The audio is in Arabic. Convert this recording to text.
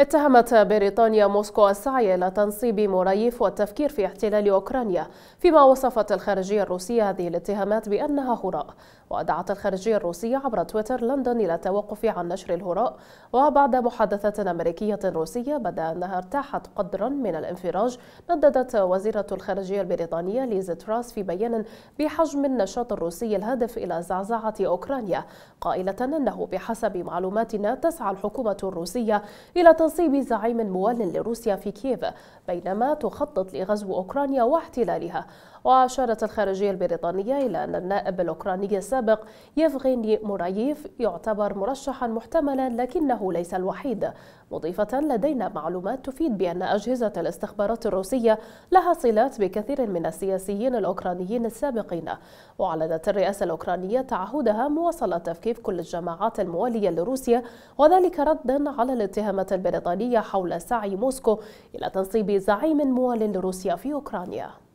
اتهمت بريطانيا موسكو السعي إلى تنصيب مريف والتفكير في احتلال أوكرانيا فيما وصفت الخارجية الروسية هذه الاتهامات بأنها هراء ودعت الخارجية الروسية عبر تويتر لندن إلى التوقف عن نشر الهراء وبعد محادثة أمريكية روسية بدا أنها ارتاحت قدرا من الانفراج نددت وزيرة الخارجية البريطانية ليز تراس في بيان بحجم النشاط الروسي الهادف إلى زعزعة أوكرانيا قائلة أنه بحسب معلوماتنا تسعى الحكومة الروسية إلى بتنصيب زعيم موال لروسيا في كييف بينما تخطط لغزو أوكرانيا واحتلالها وأشارت الخارجية البريطانية إلى أن النائب الأوكراني السابق يفغيني مورايف يعتبر مرشحا محتملا لكنه ليس الوحيد مضيفة لدينا معلومات تفيد بأن أجهزة الاستخبارات الروسية لها صلات بكثير من السياسيين الأوكرانيين السابقين وأعلنت الرئاسة الأوكرانية تعهدها مواصلة تفكيك كل الجماعات الموالية لروسيا وذلك ردا على الاتهامات البريطانية بريطانية حول سعي موسكو إلى تنصيب زعيم موال لروسيا في أوكرانيا